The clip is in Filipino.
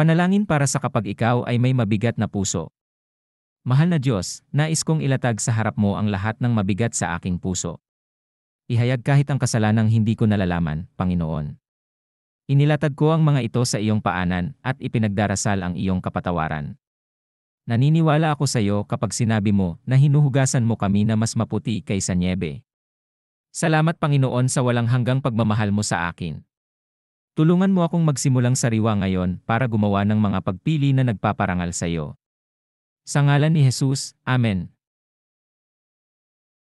Panalangin para sa kapag ikaw ay may mabigat na puso. Mahal na Diyos, nais kong ilatag sa harap mo ang lahat ng mabigat sa aking puso. Ihayag kahit ang kasalanang hindi ko nalalaman, Panginoon. Inilatag ko ang mga ito sa iyong paanan at ipinagdarasal ang iyong kapatawaran. Naniniwala ako sa iyo kapag sinabi mo na hinuhugasan mo kami na mas maputi kaysa niebe. Salamat Panginoon sa walang hanggang pagmamahal mo sa akin. Tulungan mo akong magsimulang sariwa ngayon para gumawa ng mga pagpili na nagpaparangal sa iyo. Sa ngalan ni Jesus, Amen.